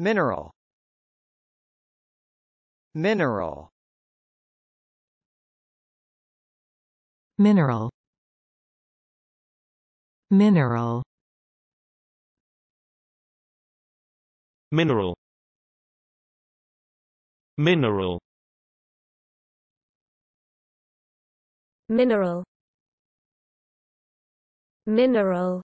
Mineral Mineral Mineral Mineral Mineral Mineral Mineral Mineral